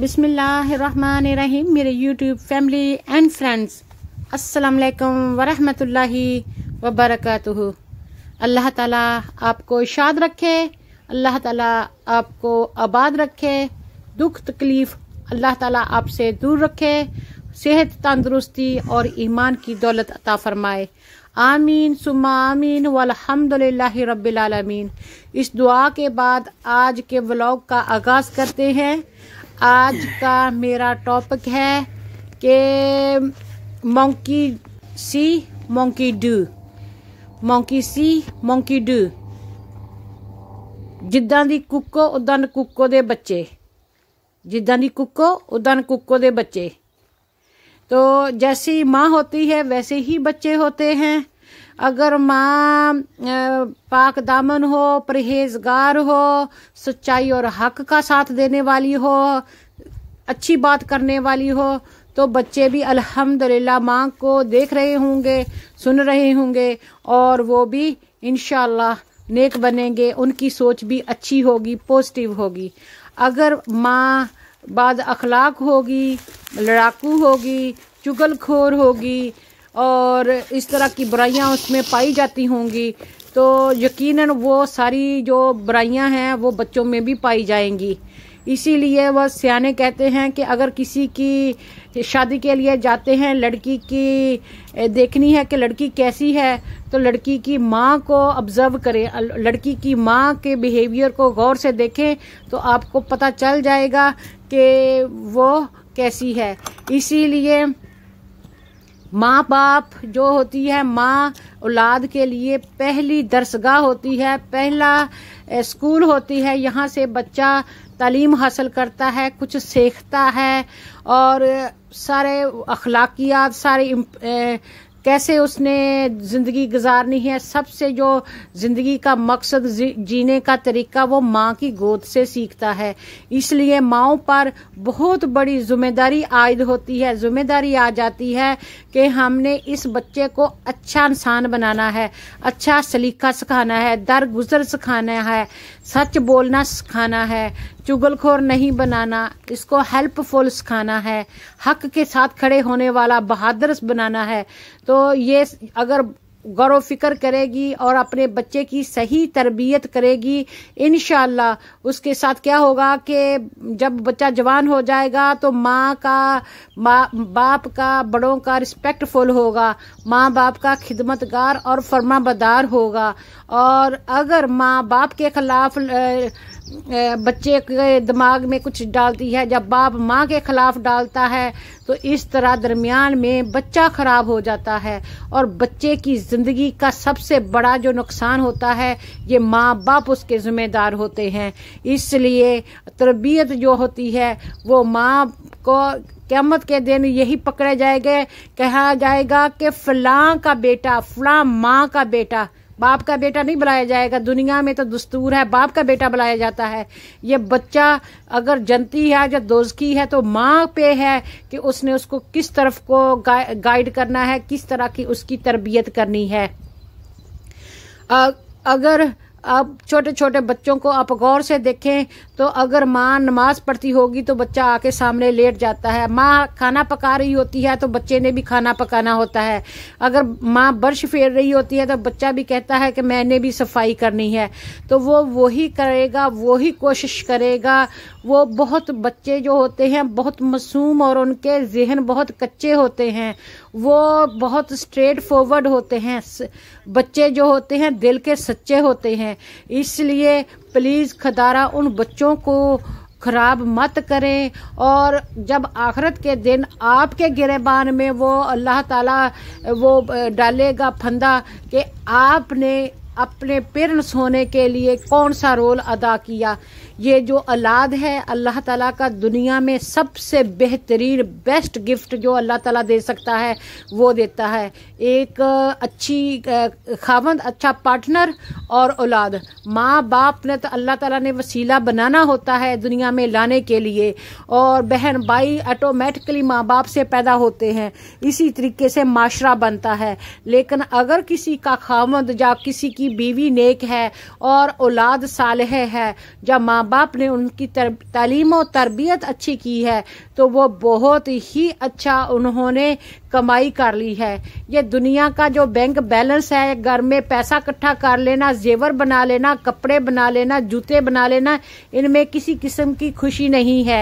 बिसमीम मेरे YouTube family and friends अस्सलाम वालेकुम वरहमतुल्लाहि वबरकatuh अल्लाह ताला आपको शाद रखे अल्लाह ताला आपको आबाद रखे दुख तकलीफ़ अल्लाह ताला आपसे दूर रखे सेहत तंदरुस्ती और ईमान की दौलत अता फरमाए आमीन सुमा आमीन वलहमदिल्ला रबालमीन इस दुआ के बाद आज के व्लॉग का आगाज़ करते हैं आज का मेरा टॉपिक है कि monkey see monkey do monkey see monkey do ਜਿੱਦਾਂ कुको उदा ਉਦਾਂ ਦੇ ਕੁੱਕੋ ਦੇ ਬੱਚੇ ਜਿੱਦਾਂ कुको ਕੁੱਕੋ ਉਦਾਂ तो जैसी माँ होती है वैसे ही बच्चे होते हैं अगर माँ पाक दामन हो परहेजगार हो सच्चाई और हक का साथ देने वाली हो अच्छी बात करने वाली हो तो बच्चे भी अल्हम्दुलिल्लाह माँ को देख रहे होंगे सुन रहे होंगे और वो भी इन नेक बनेंगे उनकी सोच भी अच्छी होगी पॉजिटिव होगी अगर माँ बाद अखलाक होगी लड़ाकू होगी चुगलखोर होगी और इस तरह की बुराइयाँ उसमें पाई जाती होंगी तो यकीनन वो सारी जो बुराइयाँ हैं वो बच्चों में भी पाई जाएंगी इसीलिए वह सियाने कहते हैं कि अगर किसी की शादी के लिए जाते हैं लड़की की देखनी है कि लड़की कैसी है तो लड़की की माँ को ऑब्जर्व करें लड़की की माँ के बिहेवियर को गौर से देखें तो आपको पता चल जाएगा कि वो कैसी है इसीलिए माँ बाप जो होती है माँ औलाद के लिए पहली दरसगाह होती है पहला स्कूल होती है यहाँ से बच्चा तालीम हासिल करता है कुछ सीखता है और सारे अखलाकियात सारे कैसे उसने ज़िंदगी गुजारनी है सबसे जो ज़िंदगी का मकसद जीने का तरीका वो माँ की गोद से सीखता है इसलिए माओ पर बहुत बड़ी जिम्मेदारी आयद होती है जिम्मेदारी आ जाती है कि हमने इस बच्चे को अच्छा इंसान बनाना है अच्छा सलीका सिखाना है दर गुजर सिखाना है सच बोलना सिखाना है चुगलखोर नहीं बनाना इसको हेल्पफुल सिखाना है हक के साथ खड़े होने वाला बहादुर बनाना है तो ये अगर गौर फिक्र करेगी और अपने बच्चे की सही तरबियत करेगी इन उसके साथ क्या होगा कि जब बच्चा जवान हो जाएगा तो माँ का मा, बाप का बड़ों का रिस्पेक्टफुल होगा माँ बाप का खिदमतगार और फर्माबदार होगा और अगर माँ बाप के खिलाफ बच्चे के दिमाग में कुछ डालती है जब बाप माँ के खिलाफ डालता है तो इस तरह दरमियान में बच्चा ख़राब हो जाता है और बच्चे की ज़िंदगी का सबसे बड़ा जो नुकसान होता है ये माँ बाप उसके ज़िम्मेदार होते हैं इसलिए तरबियत जो होती है वो माँ को क्यामत के दिन यही पकड़े जाएंगे कहा जाएगा कि फ़लाँ का बेटा फ़लाँ माँ का बेटा बाप का बेटा नहीं बुलाया जाएगा दुनिया में तो दस्तूर है बाप का बेटा बुलाया जाता है ये बच्चा अगर जनती है या दोजकी है तो माँ पे है कि उसने उसको किस तरफ को गा, गाइड करना है किस तरह की उसकी तरबियत करनी है अगर आप छोटे छोटे बच्चों को आप गौर से देखें तो अगर माँ नमाज पढ़ती होगी तो बच्चा आके सामने लेट जाता है माँ खाना पका रही होती है तो बच्चे ने भी खाना पकाना होता है अगर माँ बर्श फेर रही होती है तो बच्चा भी कहता है कि मैंने भी सफाई करनी है तो वो वही करेगा वही कोशिश करेगा वो बहुत बच्चे जो होते हैं बहुत मासूम और उनके जहन बहुत कच्चे होते हैं वो बहुत स्ट्रेट फॉरवर्ड होते हैं बच्चे जो होते हैं दिल के सच्चे होते हैं इसलिए प्लीज़ खदारा उन बच्चों को खराब मत करें और जब आखरत के दिन आपके गिरेबान में वो अल्लाह ताला वो डालेगा फंदा कि आपने अपने पिरन सोने के लिए कौन सा रोल अदा किया ये जो अलाद है अल्लाह ताला का दुनिया में सबसे बेहतरीन बेस्ट गिफ्ट जो अल्लाह ताला दे सकता है वो देता है एक अच्छी खावंद अच्छा पार्टनर और औलाद माँ बाप ने तो अल्लाह ताला ने वसीला बनाना होता है दुनिया में लाने के लिए और बहन भाई ऑटोमेटिकली माँ बाप से पैदा होते हैं इसी तरीके से माशरा बनता है लेकिन अगर किसी का खावंद या किसी की बीवी नेक है और औलाद साल है या माँ माँ बाप ने उनकी तर, तालीम और तरबियत अच्छी की है तो वो बहुत ही अच्छा उन्होंने कमाई कर ली है ये दुनिया का जो बैंक बैलेंस है घर में पैसा इकट्ठा कर लेना जेवर बना लेना कपड़े बना लेना जूते बना लेना इनमें किसी किस्म की खुशी नहीं है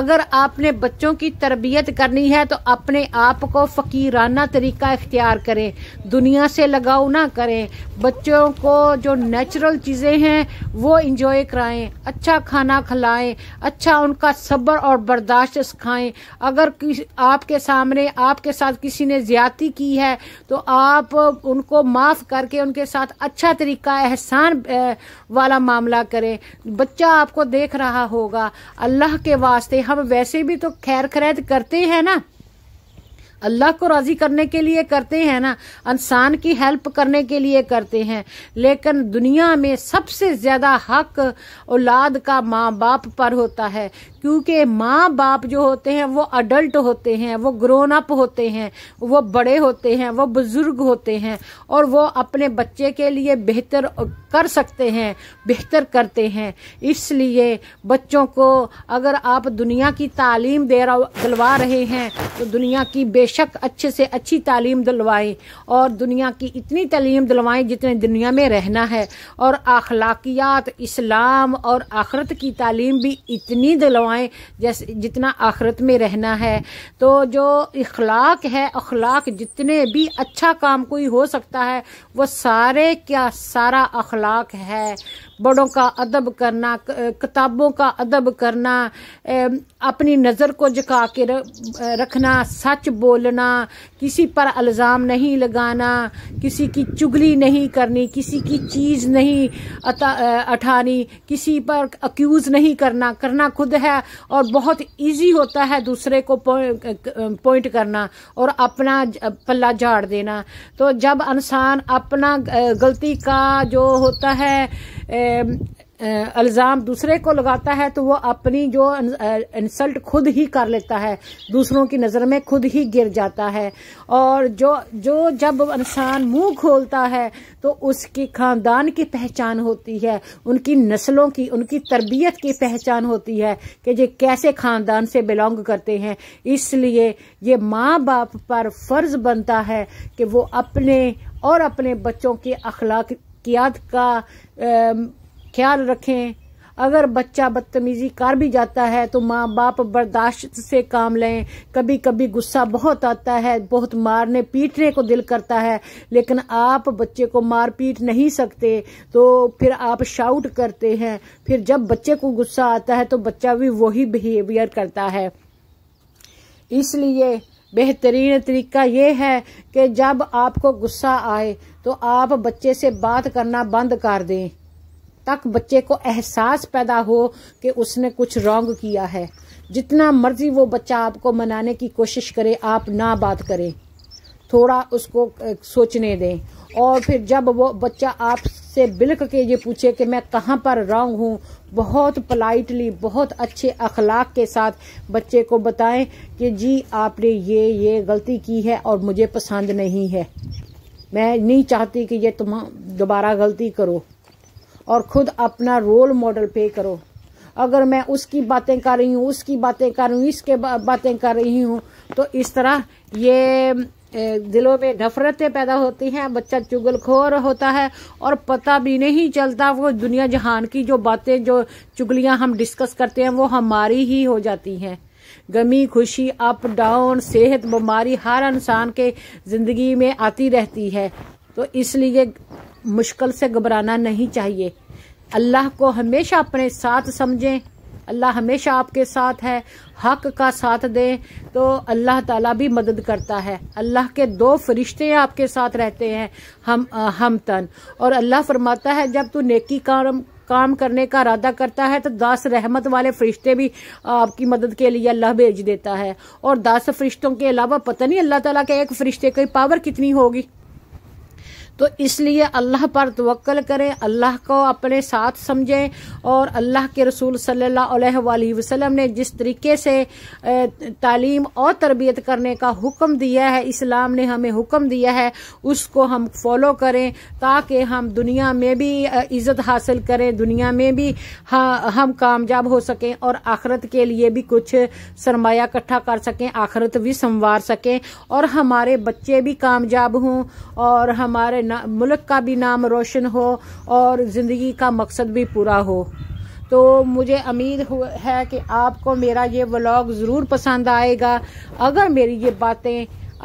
अगर आपने बच्चों की तरबियत करनी है तो अपने आप को फ़कीराना तरीका इख्तियार करें दुनिया से लगाव ना करें बच्चों को जो नेचुरल चीज़ें हैं वो इंजॉय कराएं अच्छा खाना खिलाएं अच्छा उनका सब्र और बर्दाश्त सिखाएं अगर आपके सामने आपके साथ साथ किसी ने ज्यादती की है तो आप उनको माफ़ करके उनके साथ अच्छा तरीका एहसान वाला मामला करें बच्चा आपको देख रहा होगा अल्लाह के वास्ते हम वैसे भी तो खैर खरैद करते हैं ना अल्लाह को राजी करने के लिए करते हैं ना इंसान की हेल्प करने के लिए करते हैं लेकिन दुनिया में सबसे ज्यादा हक औलाद का माँ बाप पर होता है क्योंकि माँ बाप जो होते हैं वो अडल्ट होते हैं वो ग्रोन अप होते हैं वो बड़े होते हैं वो बुजुर्ग होते हैं और वो अपने बच्चे के लिए बेहतर कर सकते हैं बेहतर करते हैं इसलिए बच्चों को अगर आप दुनिया की तालीम दे दिलवा रहे हैं तो दुनिया की बेशक अच्छे से अच्छी तालीम दिलवाएं और दुनिया की इतनी तालीम दिलवाएं जितने दुनिया में रहना है और अखलाकियात इस्लाम और आखरत की तालीम भी इतनी दिलवाएं कमाएं जैसे जितना आखरत में रहना है तो जो इखलाक है अखलाक जितने भी अच्छा काम कोई हो सकता है वो सारे क्या सारा अखलाक है बड़ों का अदब करना किताबों का अदब करना अपनी नज़र को झुका के रखना सच बोलना किसी पर अल्ज़ाम नहीं लगाना किसी की चुगली नहीं करनी किसी की चीज़ नहीं अठानी किसी पर अक्यूज़ नहीं करना करना खुद है और बहुत इजी होता है दूसरे को पॉइंट करना और अपना पल्ला झाड़ देना तो जब इंसान अपना गलती का जो होता है अल्ज़ाम दूसरे को लगाता है तो वो अपनी जो इंसल्ट खुद ही कर लेता है दूसरों की नज़र में खुद ही गिर जाता है और जो जो जब इंसान मुंह खोलता है तो उसकी ख़ानदान की पहचान होती है उनकी नस्लों की उनकी तरबियत की पहचान होती है कि ये कैसे ख़ानदान से बिलोंग करते हैं इसलिए ये माँ बाप पर फ़र्ज़ बनता है कि वो अपने और अपने बच्चों के अखलाक एहतियात का ख्याल रखें अगर बच्चा बदतमीजी कर भी जाता है तो माँ बाप बर्दाश्त से काम लें कभी कभी गुस्सा बहुत आता है बहुत मारने पीटने को दिल करता है लेकिन आप बच्चे को मार पीट नहीं सकते तो फिर आप शाउट करते हैं फिर जब बच्चे को गुस्सा आता है तो बच्चा भी वही बिहेवियर करता है इसलिए बेहतरीन तरीका ये है कि जब आपको गुस्सा आए तो आप बच्चे से बात करना बंद कर दें तक बच्चे को एहसास पैदा हो कि उसने कुछ रॉन्ग किया है जितना मर्जी वो बच्चा आपको मनाने की कोशिश करे आप ना बात करें थोड़ा उसको सोचने दें और फिर जब वो बच्चा आपसे बिलक के ये पूछे कि मैं कहाँ पर रॉन्ग हूँ बहुत पोलाइटली बहुत अच्छे अखलाक के साथ बच्चे को बताएं कि जी आपने ये ये गलती की है और मुझे पसंद नहीं है मैं नहीं चाहती कि ये तुम दोबारा गलती करो और खुद अपना रोल मॉडल पे करो अगर मैं उसकी बातें कर रही हूँ उसकी बातें कर रही हूँ इसके बातें कर रही हूँ तो इस तरह ये दिलों में नफरतें पैदा होती हैं बच्चा चुगलखोर होता है और पता भी नहीं चलता वो दुनिया जहान की जो बातें जो चुगलियां हम डिस्कस करते हैं वो हमारी ही हो जाती हैं गमी खुशी अप डाउन सेहत बीमारी हर इंसान के ज़िंदगी में आती रहती है तो इसलिए मुश्किल से घबराना नहीं चाहिए अल्लाह को हमेशा अपने साथ समझें अल्लाह हमेशा आपके साथ है हक का साथ दें तो अल्लाह ताला भी मदद करता है अल्लाह के दो फरिश्ते आपके साथ रहते हैं हम आ, हम तन और अल्लाह फरमाता है जब तू नेकी काम काम करने का इरादा करता है तो दस रहमत वाले फरिश्ते भी आपकी मदद के लिए अल्लाह भेज देता है और दस फरिश्तों के अलावा पता नहीं अल्लाह ताला के एक फरिश्ते की पावर कितनी होगी तो इसलिए अल्लाह पर तवक्ल करें अल्लाह को अपने साथ समझें और अल्लाह के रसूल सल्लल्लाहु अलैहि वसल्लम ने जिस तरीके से तालीम और तरबियत करने का हुक्म दिया है इस्लाम ने हमें हुक्म दिया है उसको हम फॉलो करें ताकि हम दुनिया में भी इज़्ज़त हासिल करें दुनिया में भी हम कामयाब हो सकें और आखरत के लिए भी कुछ सरमाया इकट्ठा कर सकें आखरत भी संवार सकें और हमारे बच्चे भी कामयाब हों और हमारे ना मुल्क का भी नाम रोशन हो और ज़िंदगी का मकसद भी पूरा हो तो मुझे उम्मीद है कि आपको मेरा ये व्लॉग ज़रूर पसंद आएगा अगर मेरी ये बातें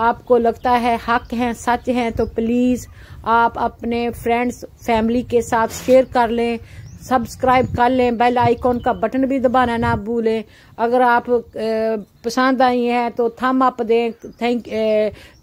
आपको लगता है हक हैं सच हैं तो प्लीज़ आप अपने फ्रेंड्स फैमिली के साथ शेयर कर लें सब्सक्राइब कर लें बेल आइकॉन का बटन भी दबाना ना भूलें अगर आप पसंद आई हैं तो थम अप दें thank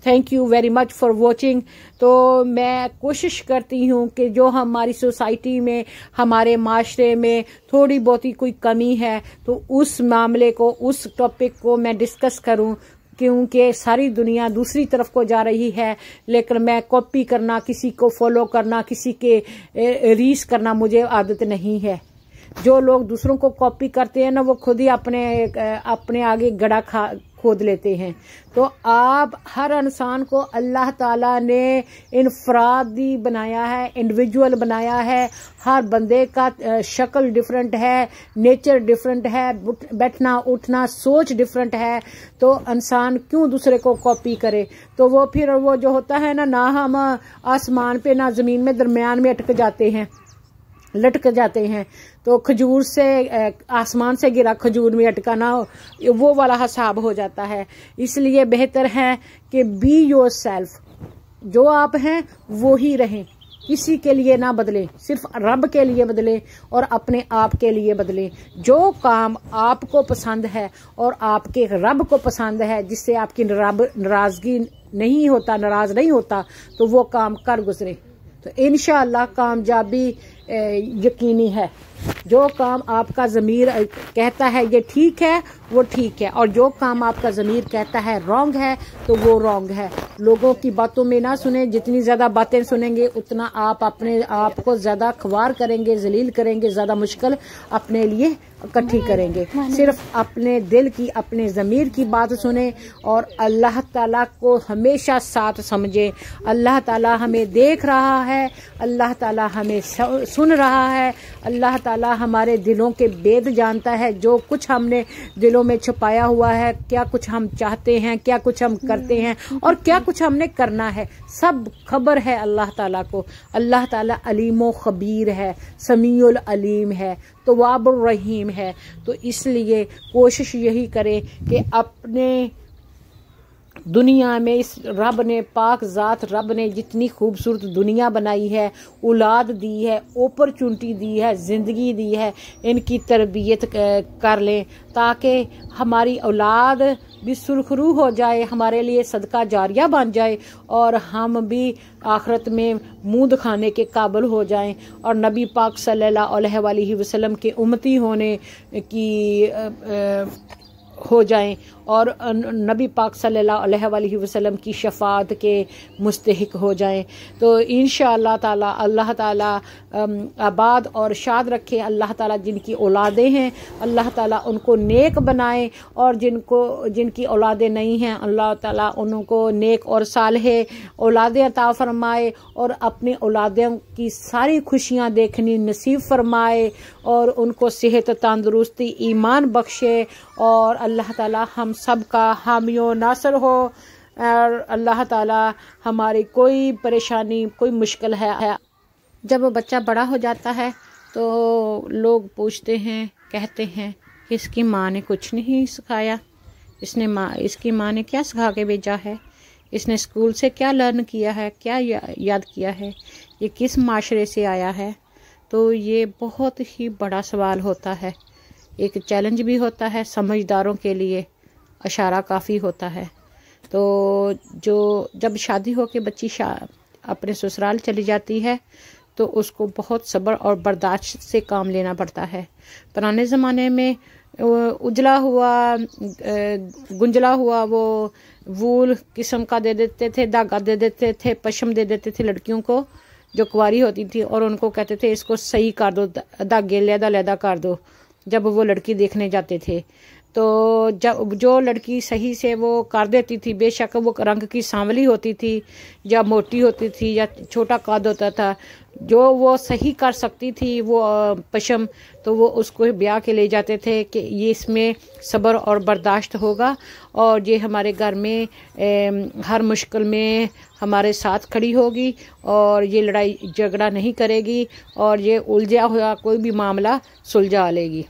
thank you very much for watching तो मैं कोशिश करती हूँ कि जो हमारी सोसाइटी में हमारे माशरे में थोड़ी बहुत ही कोई कमी है तो उस मामले को उस टॉपिक को मैं डिस्कस करूँ क्योंकि सारी दुनिया दूसरी तरफ को जा रही है लेकिन मैं कॉपी करना किसी को फॉलो करना किसी के रीस करना मुझे आदत नहीं है जो लोग दूसरों को कॉपी करते हैं ना वो खुद ही अपने अपने आगे गड़ा खा खोद लेते हैं तो आप हर इंसान को अल्लाह ताला ने इनफरादी बनाया है इंडिविजुअल बनाया है हर बंदे का शक्ल डिफरेंट है नेचर डिफरेंट है बैठना उठना सोच डिफरेंट है तो इंसान क्यों दूसरे को कॉपी करे तो वो फिर वो जो होता है ना ना हम आसमान पे ना ज़मीन में दरमियान में अटक जाते हैं लटक जाते हैं तो खजूर से आसमान से गिरा खजूर में अटका ना हो वो वाला हिसाब हो जाता है इसलिए बेहतर है कि बी योर सेल्फ जो आप हैं वो ही रहें किसी के लिए ना बदलें सिर्फ रब के लिए बदलें और अपने आप के लिए बदलें जो काम आपको पसंद है और आपके रब को पसंद है जिससे आपकी रब नाराज़गी नहीं होता नाराज़ नहीं होता तो वो काम कर गुजरे तो इनशाला कामयाबी यकीनी है जो काम आपका ज़मीर कहता है ये ठीक है वो ठीक है और जो काम आपका ज़मीर कहता है रॉन्ग है तो वो रॉन्ग है लोगों की बातों में ना सुने जितनी ज़्यादा बातें सुनेंगे उतना आप अपने आप को ज़्यादा खबार करेंगे जलील करेंगे ज़्यादा मुश्किल अपने लिए इकट्ठी करेंगे सिर्फ अपने दिल की अपने ज़मीर की बात सुने और अल्लाह ताला को हमेशा साथ समझे अल्लाह ताला हमें देख रहा है अल्लाह ताला हमें सुन रहा है अल्लाह ताला खुदा हमारे दिलों के भेद जानता है जो कुछ हमने दिलों में छुपाया हुआ है क्या कुछ हम चाहते हैं क्या कुछ हम करते हैं और क्या कुछ हमने करना है सब खबर है अल्लाह ताला को अल्लाह ताला अलीम खबीर है समीउल अलीम है तो रहीम है तो इसलिए कोशिश यही करें कि अपने दुनिया में इस रब ने पाक ज़ात रब ने जितनी खूबसूरत दुनिया बनाई है औलाद दी है ओपरचुनिटी दी है ज़िंदगी दी है इनकी तरबियत कर लें ताकि हमारी औलाद भी सुरखरू हो जाए हमारे लिए सदका जारिया बन जाए और हम भी आखरत में मुंह दिखाने के काबिल हो जाएं और नबी पाक सल्लल्लाहु अलैहि वसल्लम के उम्मती होने की आ, आ, हो जाएं और नबी पाक सल्लल्लाहु अलैहि वसल्लम की शफात के मुस्तक हो जाएं तो इन ताला अल्लाह ताला आबाद और शाद रखें अल्लाह ताला जिनकी औलादे हैं अल्लाह ताला उनको नेक बनाएं और जिनको जिनकी औलादें नहीं हैं अल्लाह ताला उनको नेक और साल औलादें अता फरमाए और अपने औलादों की सारी खुशियाँ देखनी नसीब फरमाए और उनको सेहत तंदुरुस्ती ईमान बख्शे और अल्लाह ताला हम सबका हामियों नासर हो और अल्लाह ताला हमारी कोई परेशानी कोई मुश्किल है जब बच्चा बड़ा हो जाता है तो लोग पूछते हैं कहते हैं कि इसकी माँ ने कुछ नहीं सिखाया इसने माँ इसकी माँ ने क्या सिखा के भेजा है इसने स्कूल से क्या लर्न किया है क्या या, याद किया है ये किस माशरे से आया है तो ये बहुत ही बड़ा सवाल होता है एक चैलेंज भी होता है समझदारों के लिए अशारा काफ़ी होता है तो जो जब शादी हो के बच्ची अपने ससुराल चली जाती है तो उसको बहुत सब्र और बर्दाश्त से काम लेना पड़ता है पुराने ज़माने में उजला हुआ गुंजला हुआ वो वूल किस्म का दे देते थे धागा दे देते थे पशम दे देते थे लड़कियों को जो कुंवारी होती थी और उनको कहते थे इसको सही कर दो धागे लैदा लैदा कर दो जब वो लड़की देखने जाते थे तो जब जो लड़की सही से वो कर देती थी बेशक वो रंग की सांवली होती थी या मोटी होती थी या छोटा कद होता था जो वो सही कर सकती थी वो पशम तो वो उसको ब्याह के ले जाते थे कि ये इसमें सब्र और बर्दाश्त होगा और ये हमारे घर में ए, हर मुश्किल में हमारे साथ खड़ी होगी और ये लड़ाई झगड़ा नहीं करेगी और ये उलझा हुआ कोई भी मामला सुलझा लेगी